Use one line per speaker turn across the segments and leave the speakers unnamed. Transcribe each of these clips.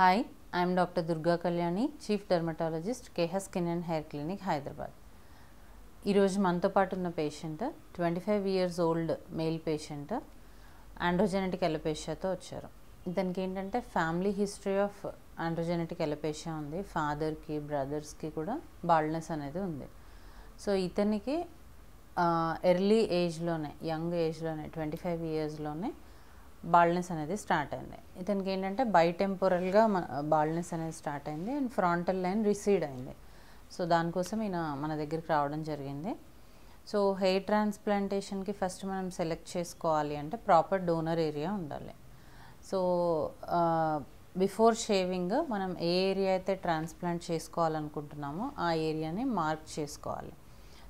hi I'm doctor Durga Kalyani chief dermatologist కేహెస్ skin and hair clinic Hyderabad ఈరోజు మనతో పాటు ఉన్న patient twenty five years old male patient androgenetic ఎలపేషియాతో వచ్చారు దానికి ఏంటంటే family history of androgenetic alopecia ఉంది ఫాదర్కి బ్రదర్స్కి కూడా బాల్డ్నెస్ అనేది ఉంది సో ఇతనికి ఎర్లీ ఏజ్లోనే యంగ్ ఏజ్లోనే ట్వంటీ ఫైవ్ ఇయర్స్లోనే బాల్నెస్ అనేది స్టార్ట్ అయింది ఇతనికి ఏంటంటే బై మన బాల్నెస్ అనేది స్టార్ట్ అయింది అండ్ ఫ్రాంటల్ లైన్ రిసీడ్ అయింది సో దానికోసం ఈయన మన దగ్గరికి రావడం జరిగింది సో హెయిర్ ట్రాన్స్ప్లాంటేషన్కి ఫస్ట్ మనం సెలెక్ట్ చేసుకోవాలి అంటే ప్రాపర్ డోనర్ ఏరియా ఉండాలి సో బిఫోర్ షేవింగ్ మనం ఏ ఏరియా అయితే ట్రాన్స్ప్లాంట్ చేసుకోవాలనుకుంటున్నామో ఆ ఏరియాని మార్క్ చేసుకోవాలి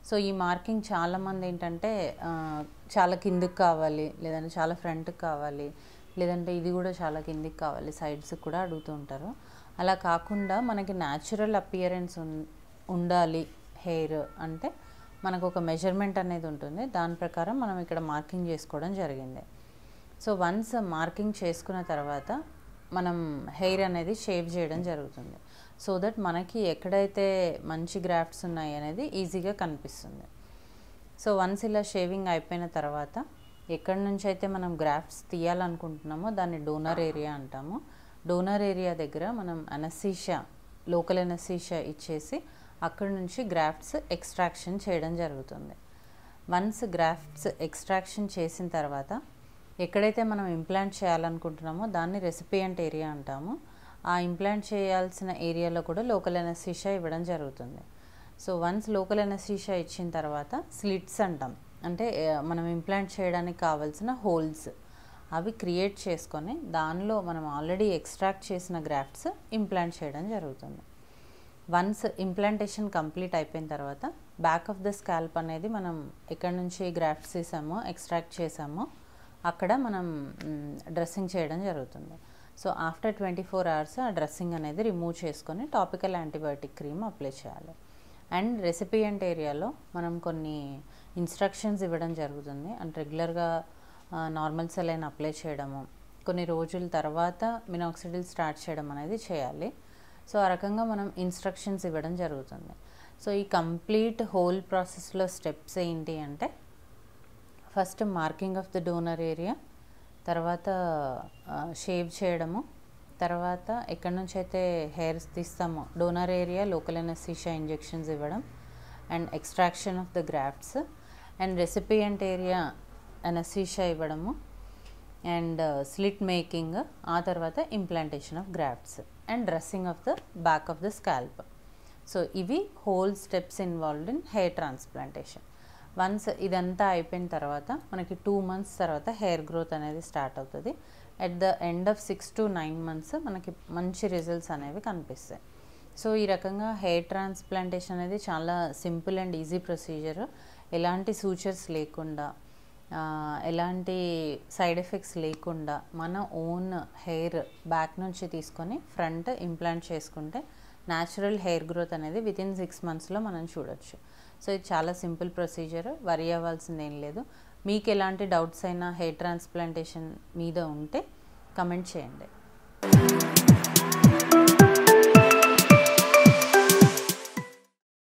సో ఈ మార్కింగ్ చాలామంది ఏంటంటే చాలా కిందికి కావాలి లేదంటే చాలా ఫ్రంట్కి కావాలి లేదంటే ఇది కూడా చాలా కిందికి కావాలి సైడ్స్ కూడా అడుగుతూ ఉంటారు అలా కాకుండా మనకి న్యాచురల్ అపియరెన్స్ ఉండాలి హెయిర్ అంటే మనకు ఒక మెజర్మెంట్ అనేది ఉంటుంది దాని ప్రకారం మనం ఇక్కడ మార్కింగ్ చేసుకోవడం జరిగింది సో వన్స్ మార్కింగ్ చేసుకున్న తర్వాత మనం హెయిర్ అనేది షేవ్ చేయడం జరుగుతుంది సో దట్ మనకి ఎక్కడైతే మంచి గ్రాఫ్ట్స్ ఉన్నాయి అనేది ఈజీగా కనిపిస్తుంది సో వన్స్ ఇలా షేవింగ్ అయిపోయిన తర్వాత ఎక్కడి నుంచి అయితే మనం గ్రాఫ్ట్స్ తీయాలనుకుంటున్నామో దాన్ని డోనర్ ఏరియా అంటాము డోనర్ ఏరియా దగ్గర మనం అనసీషా లోకల్ అనసీషా ఇచ్చేసి అక్కడి నుంచి గ్రాఫ్ట్స్ ఎక్స్ట్రాక్షన్ చేయడం జరుగుతుంది వన్స్ గ్రాఫ్ట్స్ ఎక్స్ట్రాక్షన్ చేసిన తర్వాత ఎక్కడైతే మనం ఇంప్లాంట్ చేయాలనుకుంటున్నామో దాన్ని రెసిపియంట్ ఏరియా అంటాము ఆ ఇంప్లాంట్ చేయాల్సిన ఏరియాలో కూడా లోకల్ ఎనస్థీషియా ఇవ్వడం జరుగుతుంది సో వన్స్ లోకల్ ఎనస్థీషియా ఇచ్చిన తర్వాత స్లిట్స్ అంటాం అంటే మనం ఇంప్లాంట్ చేయడానికి కావాల్సిన హోల్స్ అవి క్రియేట్ చేసుకొని దానిలో మనం ఆల్రెడీ ఎక్స్ట్రాక్ట్ చేసిన గ్రాఫ్ట్స్ ఇంప్లాంట్ చేయడం జరుగుతుంది వన్స్ ఇంప్లాంటేషన్ కంప్లీట్ అయిపోయిన తర్వాత బ్యాక్ ఆఫ్ ద స్కాల్ప్ అనేది మనం ఎక్కడి నుంచి గ్రాఫ్ట్స్ తీసామో ఎక్స్ట్రాక్ట్ చేసామో అక్కడ మనం డ్రెస్సింగ్ చేయడం జరుగుతుంది so after twenty four hours ఆ డ్రెస్సింగ్ అనేది రిమూవ్ చేసుకొని టాపికల్ యాంటీబయాటిక్ క్రీమ్ అప్లై చేయాలి అండ్ రెసిపియంట్ ఏరియాలో మనం కొన్ని ఇన్స్ట్రక్షన్స్ ఇవ్వడం జరుగుతుంది అండ్ రెగ్యులర్గా నార్మల్ సెలైన్ అప్లై చేయడము కొన్ని రోజుల తర్వాత మినాక్సిడిల్ స్టార్ట్ చేయడం అనేది చేయాలి సో ఆ రకంగా మనం ఇన్స్ట్రక్షన్స్ ఇవ్వడం జరుగుతుంది సో ఈ కంప్లీట్ హోల్ ప్రాసెస్లో స్టెప్స్ ఏంటి అంటే first marking of the donor area తర్వాత షేవ్ చేయడము తర్వాత ఎక్కడి నుంచి అయితే హెయిర్స్ తీస్తామో donor area local anaesthesia injections ఇవ్వడం and extraction of the grafts and recipient area anaesthesia ఇవ్వడము అండ్ స్లిట్ మేకింగ్ ఆ తర్వాత implantation of grafts and dressing of the back of the scalp so ఇవి whole steps involved in hair transplantation once ఇదంతా అయిపోయిన తర్వాత మనకి two months తర్వాత hair growth అనేది స్టార్ట్ అవుతుంది at the end of six to nine months మనకి మంచి రిజల్ట్స్ అనేవి కనిపిస్తాయి సో ఈ రకంగా హెయిర్ ట్రాన్స్ప్లాంటేషన్ అనేది చాలా సింపుల్ అండ్ ఈజీ ప్రొసీజర్ ఎలాంటి సూచర్స్ లేకుండా ఎలాంటి సైడ్ ఎఫెక్ట్స్ లేకుండా మన ఓన్ హెయిర్ బ్యాక్ నుంచి తీసుకొని ఫ్రంట్ ఇంప్లాంట్ చేసుకుంటే న్యాచురల్ హెయిర్ గ్రోత్ అనేది విత్ ఇన్ సిక్స్ మంత్స్లో మనం చూడొచ్చు సో ఇది చాలా సింపుల్ ప్రొసీజర్ వరి అవ్వాల్సింది ఏం లేదు మీకు ఎలాంటి డౌట్స్ అయినా హెయిర్ ట్రాన్స్ప్లాంటేషన్ మీద ఉంటే కమెంట్ చేయండి